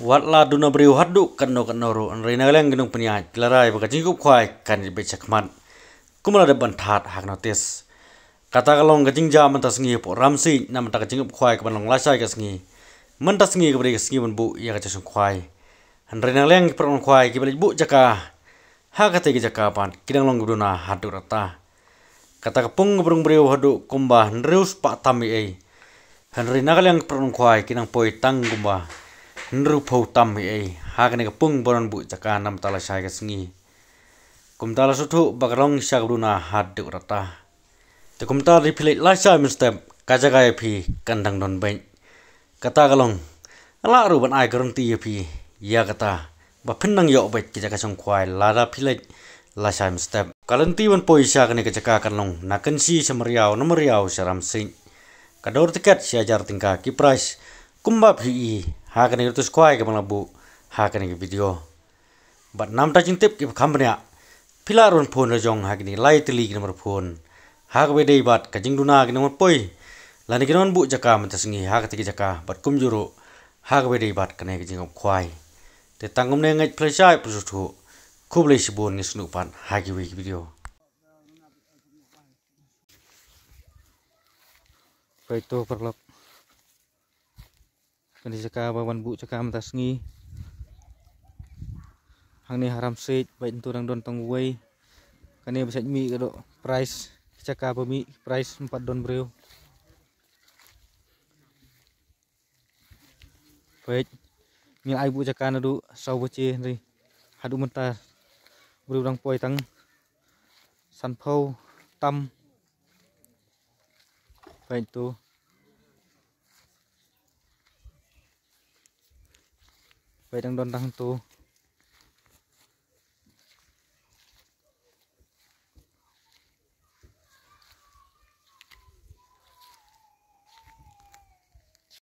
la duna beriu hadu kano kanoru rina leng genung penyai larai baka jingkup kwai kan, kan, kan be chakman kumala de bantat hak notis kata kalong gajing man tas ngi po ramsi nam tak la sai ka sngi kasngi tas ngi sngi kasngi bu ya kacasung kwai rina leng peron kwai kibalik bu jaka ki jaka pan kidang long duna haddu rata kata kepung ngebrung beriu hadu kumbah nrius pak tami ei Henry nagal yang perung kwai kinang poi tang kumbah nrupho tam hi ei hakne ka pung boran bu chaka nam tala sai ka singi kum tala su thu bakrong sak luna hat de rata te kum ta ri philai la sai min step ka jaga ye phi kan dang don ben kata galong ala ru ban ai garong ti ye phi ya kata ba phin nang yo bet ki jaga song khwai la ra philai la sai min step kalan ti ban poi sak ne ka jaka kan long na kan si samriao namriao saram sing kador tiket siajar tingka ki price kumba phi hakan itu squai ke mana bu hakan ke video bat nam ta jintip ke kambanya pilarun phone rajong lai light league nomor phone hak be dei bat kajing duna ke nomor poi lani ke non bu jaka mata singi hak te jaka bat kum juru hak be bat kane ke jingom khwai te tangum ne ngai phlesai pusu thu khub le sibon ngi hagi wi video Baik tuh perlap kan disaka wawan bu am tas ngi hang ni haram sej baik itu orang don tong wei kan ni bisa mi kado price caka mi price 4 don brew. baik ni ai bu caka nadu sau bece ni hadu mentar brew dang poi tang san tam baik itu ไปดังดอนดังตู